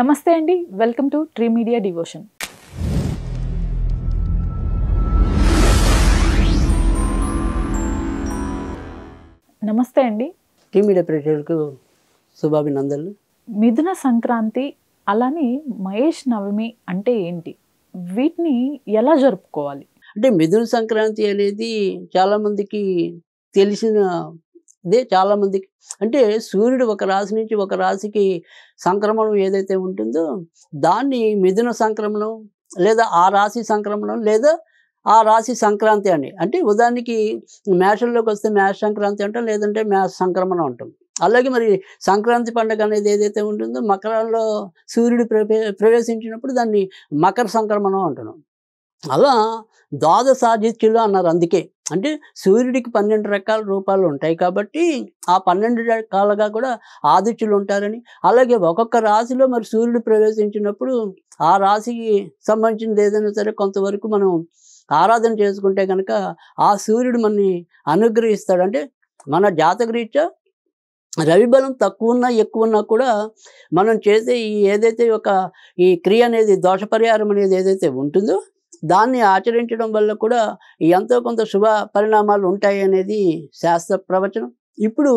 నమస్తే అండి welcome to tree media devotion నమస్తే అండి ట్రీ మీడియా ప్రేక్షకులకు శుభాభినందనలు మిథున సంక్రాంతి అలానే మహేష్ నవమి అంటే ఏంటి వీటిని ఎలా జరుపుకోవాలి అంటే మిథున సంక్రాంతి అనేది చాలామందికి తెలిసిన అదే చాలామందికి అంటే సూర్యుడు ఒక రాశి నుంచి ఒక రాశికి సంక్రమణం ఏదైతే ఉంటుందో దాన్ని మిథున సంక్రమణం లేదా ఆ రాశి సంక్రమణం లేదా ఆ రాశి సంక్రాంతి అని అంటే ఉదాహరణకి మేషంలోకి వస్తే మేష సంక్రాంతి అంటాం లేదంటే మేష సంక్రమణం అంటాం అలాగే మరి సంక్రాంతి పండుగ అనేది ఏదైతే ఉంటుందో మకరంలో సూర్యుడు ప్రవేశించినప్పుడు దాన్ని మకర సంక్రమణం అంటున్నాం అలా ద్వాదశాదిత్యులు అన్నారు అందుకే అంటే సూర్యుడికి పన్నెండు రకాల రూపాలు ఉంటాయి కాబట్టి ఆ పన్నెండు రకాలుగా కూడా ఆదిత్యులు ఉంటారని అలాగే ఒక్కొక్క రాశిలో మరి సూర్యుడు ప్రవేశించినప్పుడు ఆ రాశికి సంబంధించింది ఏదైనా సరే కొంతవరకు మనం ఆరాధన చేసుకుంటే కనుక ఆ సూర్యుడు మనని అనుగ్రహిస్తాడు అంటే మన జాతకరీత్యా రవిబలం తక్కువ ఉన్నా ఎక్కువ ఉన్నా కూడా మనం చేసే ఈ ఏదైతే ఒక ఈ క్రియ అనేది దోషపరిహారం అనేది ఏదైతే ఉంటుందో దాన్ని ఆచరించడం వల్ల కూడా ఎంతో కొంత శుభ పరిణామాలు ఉంటాయి అనేది శాస్త్ర ప్రవచనం ఇప్పుడు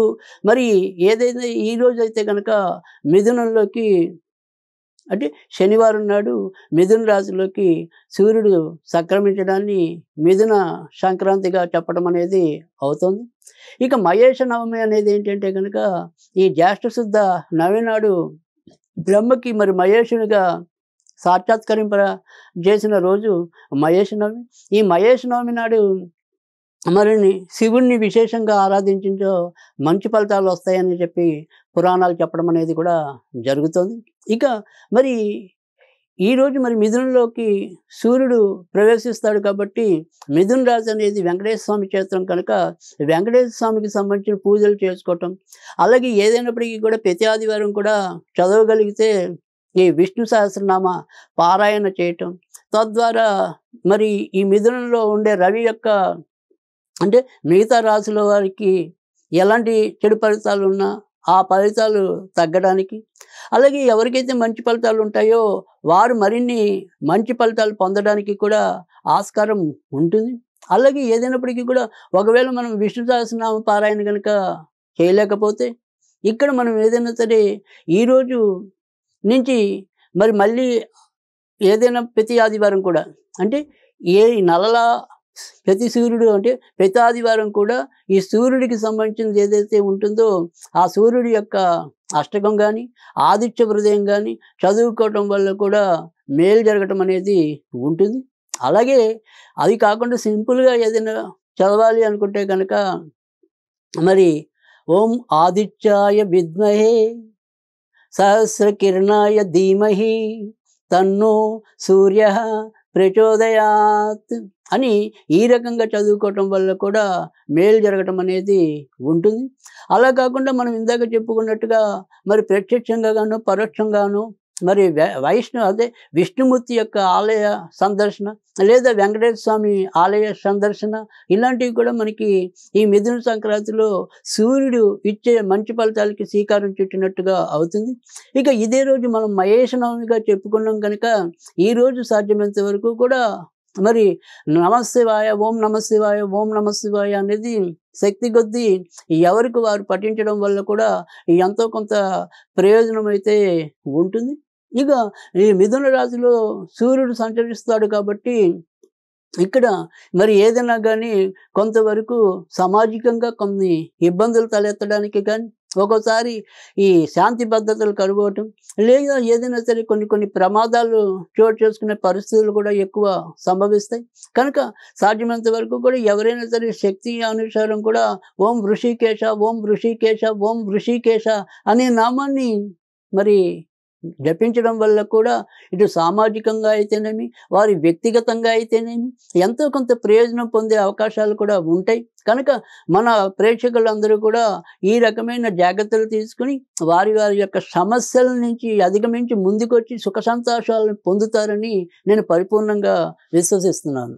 మరి ఏదైతే ఈరోజైతే కనుక మిథునంలోకి అంటే శనివారం నాడు మిథున రాశిలోకి సూర్యుడు సంక్రమించడాన్ని మిథున సంక్రాంతిగా చెప్పడం అనేది అవుతుంది ఇక మహేష నవమి అనేది ఏంటంటే కనుక ఈ జ్యేష్ఠ శుద్ధ నవమి నాడు బ్రహ్మకి మరి మహేషునిగా సాక్షాత్కరింప చేసిన రోజు మహేష్ నవమి ఈ మహేష్ నవమి నాడు మరిని శివుణ్ణి విశేషంగా ఆరాధించో మంచి ఫలితాలు వస్తాయని చెప్పి పురాణాలు చెప్పడం అనేది కూడా జరుగుతుంది ఇక మరి ఈరోజు మరి మిథునంలోకి సూర్యుడు ప్రవేశిస్తాడు కాబట్టి మిథున్ రాజు అనేది వెంకటేశ్వర స్వామి క్షేత్రం కనుక వెంకటేశ్వర స్వామికి సంబంధించిన పూజలు చేసుకోవటం అలాగే ఏదైనప్పటికీ కూడా ప్రతి ఆదివారం కూడా చదవగలిగితే ఈ విష్ణు సహస్రనామ పారాయణ చేయటం తద్వారా మరి ఈ మిథునంలో ఉండే రవి యొక్క అంటే మిగతా రాశుల వారికి ఎలాంటి చెడు ఫలితాలు ఉన్నా ఆ ఫలితాలు తగ్గడానికి అలాగే ఎవరికైతే మంచి ఫలితాలు ఉంటాయో వారు మరిన్ని మంచి ఫలితాలు పొందడానికి కూడా ఆస్కారం ఉంటుంది అలాగే ఏదైనప్పటికీ కూడా ఒకవేళ మనం విష్ణు సహస్రనామ పారాయణ కనుక చేయలేకపోతే ఇక్కడ మనం ఏదైనా సరే ఈరోజు నుంచి మరి మళ్ళీ ఏదైనా ప్రతి ఆదివారం కూడా అంటే ఏ నలల ప్రతి సూర్యుడు అంటే ప్రతి ఆదివారం కూడా ఈ సూర్యుడికి సంబంధించినది ఏదైతే ఉంటుందో ఆ సూర్యుడి యొక్క అష్టకం కానీ ఆదిత్య హృదయం కానీ చదువుకోవటం వల్ల కూడా మేలు జరగటం అనేది ఉంటుంది అలాగే అది కాకుండా సింపుల్గా ఏదైనా చదవాలి అనుకుంటే కనుక మరి ఓం ఆదిత్యాయ విద్మహే సహస్రకిరణాయ ధీమహి తన్ను సూర్య ప్రచోదయాత్ అని ఈ రకంగా చదువుకోవటం వల్ల కూడా మేలు జరగటం అనేది ఉంటుంది అలా కాకుండా మనం ఇందాక చెప్పుకున్నట్టుగా మరి గాను పరోక్షంగాను మరి వైష్ణవ అదే విష్ణుమూర్తి యొక్క ఆలయ సందర్శన లేదా వెంకటేశ్వర స్వామి ఆలయ సందర్శన ఇలాంటివి కూడా మనకి ఈ మిథున సంక్రాంతిలో సూర్యుడు ఇచ్చే మంచి ఫలితాలకి శ్రీకారం చుట్టినట్టుగా అవుతుంది ఇక ఇదే రోజు మనం మహేష్ నవమిగా చెప్పుకున్నాం కనుక ఈరోజు సాధ్యమైనంత వరకు కూడా మరి నమశివాయ ఓం నమశివాయ ఓం నమశివాయ అనేది శక్తి కొద్దీ ఎవరికి వారు పఠించడం వల్ల కూడా ఎంతో కొంత ప్రయోజనం అయితే ఉంటుంది ఇక ఈ మిథున రాశిలో సూర్యుడు సంచరిస్తాడు కాబట్టి ఇక్కడ మరి ఏదైనా కానీ కొంతవరకు సామాజికంగా కొన్ని ఇబ్బందులు తలెత్తడానికి కానీ ఒక్కోసారి ఈ శాంతి భద్రతలు కనుగోవటం లేదా ఏదైనా సరే కొన్ని కొన్ని ప్రమాదాలు చోటు చేసుకునే పరిస్థితులు కూడా ఎక్కువ సంభవిస్తాయి కనుక సాధ్యమైనంత వరకు కూడా ఎవరైనా సరే శక్తి అనుసారం కూడా ఓం ఋషికేశ ఓం ఋషికేశ ఓం ఋషికేశ అనే నామాన్ని మరి జపించడం వల్ల కూడా ఇటు సామాజికంగా అయితేనేమి వారి వ్యక్తిగతంగా అయితేనేమి ఎంతో కొంత ప్రయోజనం పొందే అవకాశాలు కూడా ఉంటాయి కనుక మన ప్రేక్షకులందరూ కూడా ఈ రకమైన జాగ్రత్తలు తీసుకుని వారి వారి యొక్క సమస్యల నుంచి అధిగమించి ముందుకొచ్చి సుఖ సంతోషాలను పొందుతారని నేను పరిపూర్ణంగా విశ్వసిస్తున్నాను